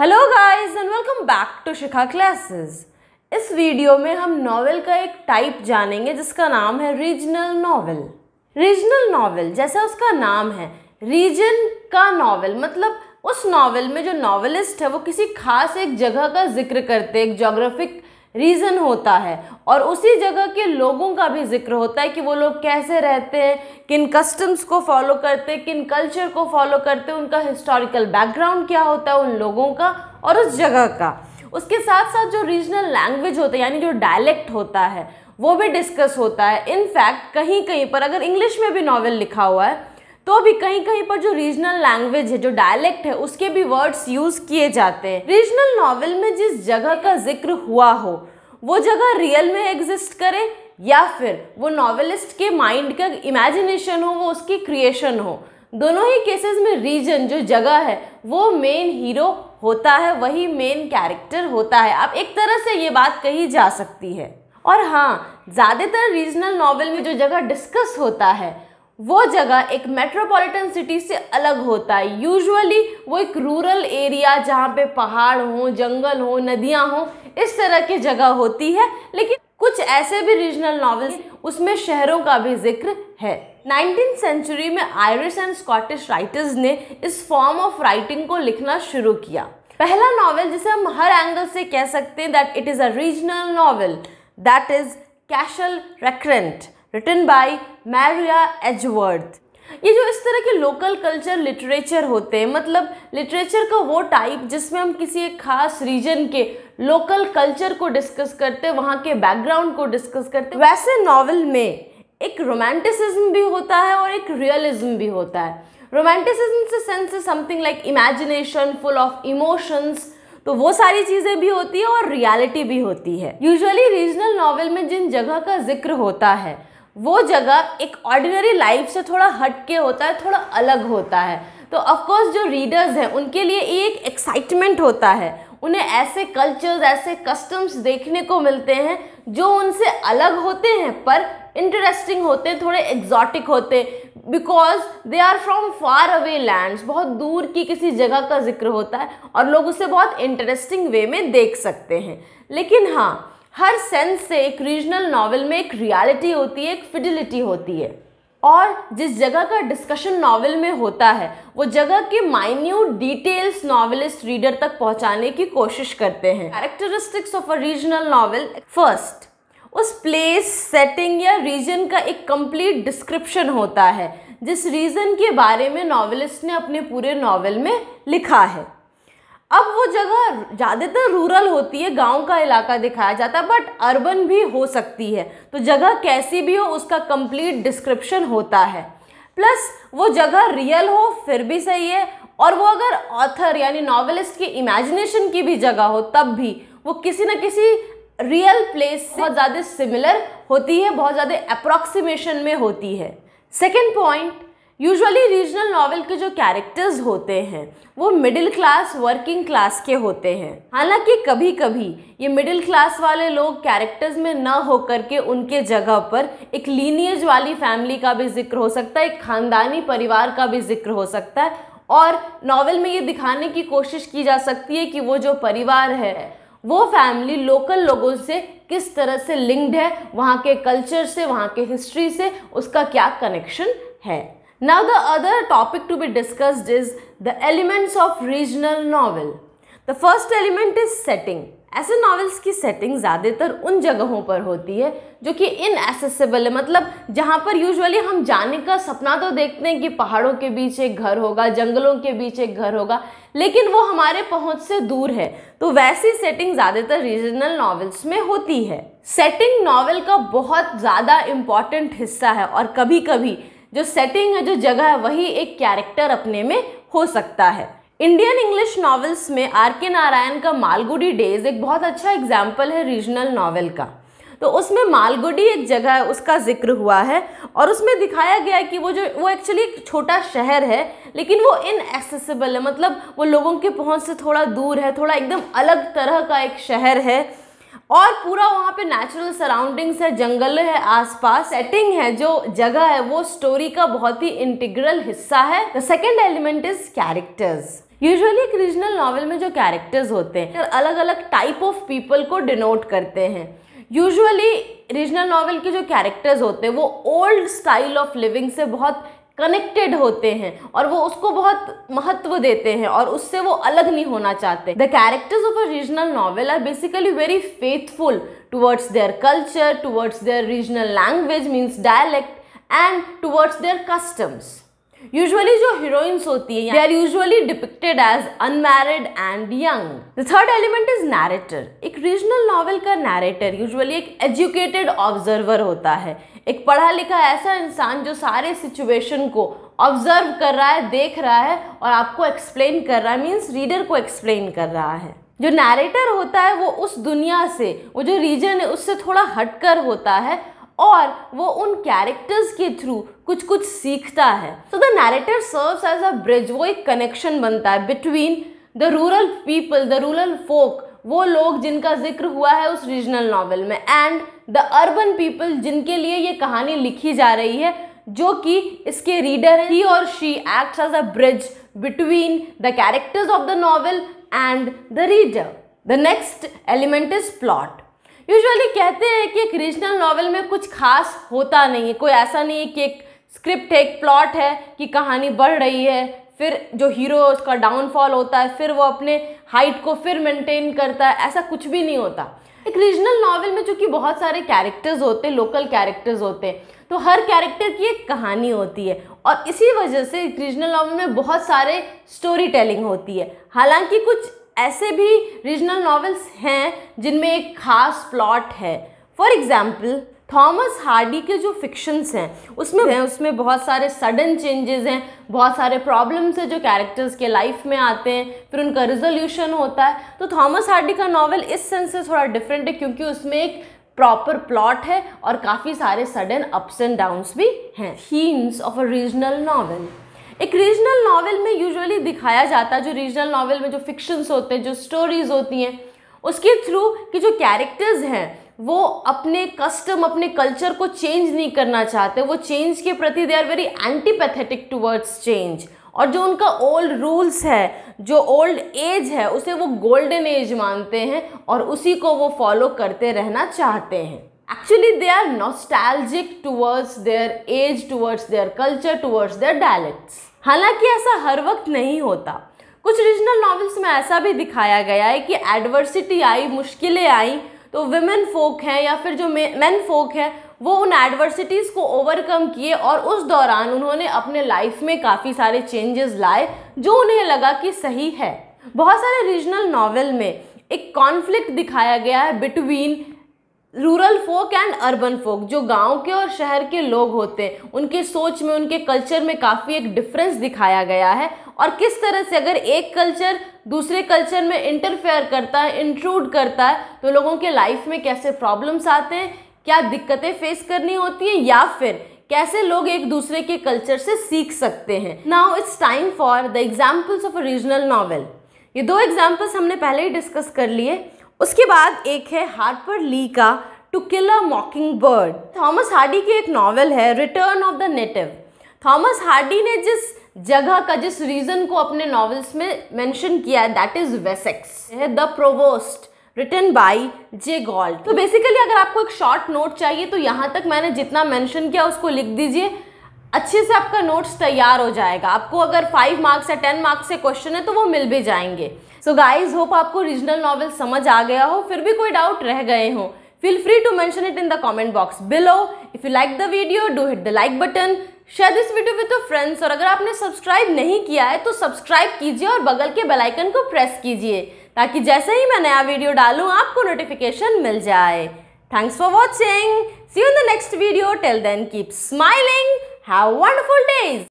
Hello guys and welcome back to Shikha classes इस video में हम नॉवेल का एक टाइप जानेंगे जिसका नाम है रीजनल नॉवेल रीजनल नॉवेल जैसा उसका नाम है रीजन का नॉवेल मतलब उस नॉवेल में जो नॉवेलिस्ट है वो किसी खास एक जगह का जिक्र करते एक जोग्राफिक रीज़न होता है और उसी जगह के लोगों का भी जिक्र होता है कि वो लोग कैसे रहते हैं किन कस्टम्स को फॉलो करते हैं किन कल्चर को फॉलो करते हैं उनका हिस्टोरिकल बैकग्राउंड क्या होता है उन लोगों का और उस जगह का उसके साथ साथ जो रीजनल लैंग्वेज होता है यानी जो डायलेक्ट होता है वो भी डिस्कस होता है इनफैक्ट कहीं कहीं पर अगर इंग्लिश में भी नावल लिखा हुआ है तो भी कहीं कहीं पर जो रीजनल लैंग्वेज है जो डायलेक्ट है उसके भी वर्ड्स यूज किए जाते हैं रीजनल नॉवल में जिस जगह का जिक्र हुआ हो वो जगह रियल में एग्जिस्ट करे या फिर वो नॉवेलिस्ट के माइंड का इमेजिनेशन हो वो उसकी क्रिएशन हो दोनों ही केसेस में रीजन जो जगह है वो मेन हीरो होता है वही मेन कैरेक्टर होता है आप एक तरह से ये बात कही जा सकती है और हाँ ज़्यादातर रीजनल नॉवल में जो जगह डिस्कस होता है वो जगह एक मेट्रोपॉलिटन सिटी से अलग होता है यूजुअली वो एक रूरल एरिया जहाँ पे पहाड़ हो जंगल हो नदियाँ हो इस तरह की जगह होती है लेकिन कुछ ऐसे भी रीजनल नॉवेल्स उसमें शहरों का भी जिक्र है नाइनटीन सेंचुरी में आयरिश एंड स्कॉटिश राइटर्स ने इस फॉर्म ऑफ राइटिंग को लिखना शुरू किया पहला नॉवेल जिसे हम हर एंगल से कह सकते हैं that it is a regional novel that is Castle Rackrent written by Maria Edgeworth ये जो इस तरह के लोकल कल्चर लिटरेचर होते हैं मतलब लिटरेचर का वो टाइप जिसमें हम किसी एक खास रीजन के लोकल कल्चर को डिस्कस करते वहाँ के बैकग्राउंड को डिस्कस करते वैसे नॉवल में एक रोमांटिसिज्म भी होता है और एक रियलिज्म भी होता है रोमांटिसिज्म से sense is something like imagination full of emotions तो वो सारी चीज़ें भी होती है और रियलिटी भी होती है यूजुअली रीजनल नॉवल में जिन जगह का जिक्र होता है वो जगह एक ऑर्डिनरी लाइफ से थोड़ा हट के होता है थोड़ा अलग होता है तो ऑफकोर्स जो रीडर्स हैं उनके लिए एक एक्साइटमेंट होता है उन्हें ऐसे कल्चर्स ऐसे कस्टम्स देखने को मिलते हैं जो उनसे अलग होते हैं पर इंटरेस्टिंग होते हैं थोड़े एग्जॉटिक होते because they are from far away lands बहुत दूर की किसी जगह का जिक्र होता है और लोग उसे बहुत इंटरेस्टिंग वे में देख सकते हैं लेकिन हाँ हर सेंस से एक रीजनल नॉवल में एक रियलिटी होती है एक फिडिलिटी होती है और जिस जगह का डिस्कशन नॉवल में होता है वो जगह के माइन्यूट डिटेल्स नॉवलिस्ट रीडर तक पहुंचाने की कोशिश करते हैं characteristics of a regional novel first उस प्लेस सेटिंग या रीजन का एक कंप्लीट डिस्क्रिप्शन होता है जिस रीज़न के बारे में नॉवलिस्ट ने अपने पूरे नॉवल में लिखा है अब वो जगह ज़्यादातर रूरल होती है गांव का इलाका दिखाया जाता है बट अर्बन भी हो सकती है तो जगह कैसी भी हो उसका कंप्लीट डिस्क्रिप्शन होता है प्लस वो जगह रियल हो फिर भी सही है और वो अगर ऑथर यानी नॉवेलिस्ट की इमेजिनेशन की भी जगह हो तब भी वो किसी न किसी रियल प्लेस बहुत ज़्यादा सिमिलर होती है बहुत ज़्यादा अप्रॉक्सीमेशन में होती है second point usually regional novel के जो कैरेक्टर्स होते हैं वो मिडिल क्लास वर्किंग क्लास के होते हैं हालांकि कभी कभी ये मिडिल क्लास वाले लोग कैरेक्टर्स में ना होकर के उनके जगह पर एक लीनियज वाली फैमिली का भी जिक्र हो सकता है एक ख़ानदानी परिवार का भी जिक्र हो सकता है और नॉवल में ये दिखाने की कोशिश की जा सकती है कि वो जो परिवार है वो फैमिली लोकल लोगों से किस तरह से लिंक्ड है वहाँ के कल्चर से वहाँ के हिस्ट्री से उसका क्या कनेक्शन है Now the other topic to be discussed is the elements of regional novel. The first element is setting. ऐसे नॉवेल्स की सेटिंग ज़्यादातर उन जगहों पर होती है जो कि इनएसेसिबल है मतलब जहाँ पर यूजुअली हम जाने का सपना तो देखते हैं कि पहाड़ों के बीच एक घर होगा जंगलों के बीच एक घर होगा लेकिन वो हमारे पहुँच से दूर है तो वैसी सेटिंग ज़्यादातर रीजनल नॉवेल्स में होती है सेटिंग नॉवेल का बहुत ज़्यादा इम्पॉर्टेंट हिस्सा है और कभी कभी जो सेटिंग है जो जगह है वही एक कैरेक्टर अपने में हो सकता है इंडियन इंग्लिश नॉवेल्स में आर के नारायण का मालगुडी डेज एक बहुत अच्छा एग्जाम्पल है रीजनल नॉवेल का तो उसमें मालगुडी एक जगह है उसका जिक्र हुआ है और उसमें दिखाया गया है कि वो जो वो एक्चुअली एक छोटा शहर है लेकिन वो इनएक्सेसिबल है मतलब वो लोगों के पहुंच से थोड़ा दूर है थोड़ा एकदम अलग तरह का एक शहर है और पूरा वहाँ पे नेचुरल सराउंडिंग्स है जंगल है आसपास सेटिंग है जो जगह है वो स्टोरी का बहुत ही इंटीग्रल हिस्सा है the second element is characters usually एक रीजनल नॉवल में जो कैरेक्टर्स होते हैं अलग अलग टाइप ऑफ पीपल को डिनोट करते हैं यूजुअली रीजनल नॉवल के जो कैरेक्टर्स होते हैं वो ओल्ड स्टाइल ऑफ लिविंग से बहुत कनेक्टेड होते हैं और वो उसको बहुत महत्व देते हैं और उससे वो अलग नहीं होना चाहते the characters of a regional novel are basically very faithful towards their culture towards their regional language means dialect and towards their customs usually जो हीरोइंस होती है they are usually depicted as unmarried and young the third element is narrator एक regional novel का narrator usually एक educated observer होता है एक पढ़ा लिखा ऐसा इंसान जो सारे सिचुएशन को ऑब्जर्व कर रहा है देख रहा है और आपको एक्सप्लेन कर रहा है मीन्स रीडर को एक्सप्लेन कर रहा है जो नैरेटर होता है वो उस दुनिया से वो जो रीजन है उससे थोड़ा हटकर होता है और वो उन कैरेक्टर्स के थ्रू कुछ कुछ सीखता है so the narrative serves as a bridge वो एक कनेक्शन बनता है between the rural people the rural folk वो लोग जिनका जिक्र हुआ है उस रीजनल नावल में एंड द अर्बन पीपल जिनके लिए ये कहानी लिखी जा रही है जो कि इसके रीडर ही और she acts as a bridge between the characters of the novel and the reader the next element is plot usually कहते हैं कि एक रीजनल नावल में कुछ खास होता नहीं है कोई ऐसा नहीं है कि एक स्क्रिप्ट है एक प्लॉट है कि कहानी बढ़ रही है फिर जो हीरो उसका डाउनफॉल होता है फिर वो अपने हाइट को फिर मेंटेन करता है ऐसा कुछ भी नहीं होता एक रीजनल नावल में चूँकि बहुत सारे कैरेक्टर्स होते हैं लोकल कैरेक्टर्स होते हैं तो हर कैरेक्टर की एक कहानी होती है और इसी वजह से रीजनल नावल में बहुत सारे स्टोरी टेलिंग होती है हालांकि कुछ ऐसे भी रीजनल नॉवेल्स हैं जिनमें एक खास प्लॉट है फॉर एग्ज़ाम्पल थॉमस हार्डी के जो फिक्शंस हैं उसमें हैं उसमें बहुत सारे सडन चेंजेस हैं बहुत सारे प्रॉब्लम्स हैं जो कैरेक्टर्स के लाइफ में आते हैं फिर उनका रिजोल्यूशन होता है तो थॉमस हार्डी का नॉवल इस सेंस से थोड़ा डिफरेंट है क्योंकि उसमें एक प्रॉपर प्लॉट है और काफ़ी सारे सडन अप्स एंड डाउन्स भी हैं themes of a regional novel एक रीजनल नावल में यूजुअली दिखाया जाता है जो रीजनल नावल में जो फिक्शंस होते हैं जो स्टोरीज होती हैं उसके थ्रू कि जो कैरेक्टर्स हैं वो अपने कस्टम अपने कल्चर को चेंज नहीं करना चाहते वो चेंज के प्रति they are very antipathetic towards change और जो उनका ओल्ड रूल्स है जो ओल्ड एज है उसे वो गोल्डन एज मानते हैं और उसी को वो फॉलो करते रहना चाहते हैं actually they are nostalgic towards their age towards their culture towards their dialects हालांकि ऐसा हर वक्त नहीं होता कुछ रीजनल नॉवेल्स में ऐसा भी दिखाया गया है कि एडवर्सिटी आई मुश्किलें आई तो वेमेन फोक हैं या फिर जो मैन फोक हैं वो उन एडवर्सिटीज़ को ओवरकम किए और उस दौरान उन्होंने अपने लाइफ में काफ़ी सारे चेंजेस लाए जो उन्हें लगा कि सही है बहुत सारे रीजनल नावल में एक कॉन्फ्लिक्ट दिखाया गया है between rural folk and urban folk जो गांव के और शहर के लोग होते हैं उनके सोच में उनके कल्चर में काफ़ी एक डिफरेंस दिखाया गया है और किस तरह से अगर एक कल्चर दूसरे कल्चर में इंटरफेयर करता है इंट्रूड करता है तो लोगों के लाइफ में कैसे प्रॉब्लम्स आते हैं क्या दिक्कतें फेस करनी होती हैं या फिर कैसे लोग एक दूसरे के कल्चर से सीख सकते हैं now it's time for the examples of a regional novel ये दो एग्जाम्पल्स हमने पहले ही डिस्कस कर लिए उसके बाद एक है हार्पर ली का to kill a mockingbird Thomas Hardy की एक नॉवल है return of the native Thomas Hardy ने जिस जगह का जिस रीज़न को अपने नॉवेल्स में मेंशन किया है दैट इज़ वेसेक्स है the Provost written by J Galt तो बेसिकली अगर आपको एक शॉर्ट नोट चाहिए तो यहाँ तक मैंने जितना मेंशन किया उसको लिख दीजिए अच्छे से आपका नोट्स तैयार हो जाएगा आपको अगर फाइव मार्क्स या टेन मार्क्स से क्वेश्चन है तो वो मिल भी जाएंगे सो गाइज होप आपको रीजनल नॉवल समझ आ गया हो फिर भी कोई डाउट रह गए हो feel free to mention it in the comment box below if you like the video do hit the like button share this video with friends और अगर आपने सब्सक्राइब नहीं किया है तो सब्सक्राइब कीजिए और बगल के बेल आइकन को प्रेस कीजिए ताकि जैसे ही मैं नया वीडियो डालूँ आपको नोटिफिकेशन मिल जाए thanks for watching see you in the next video till then keep smiling have wonderful days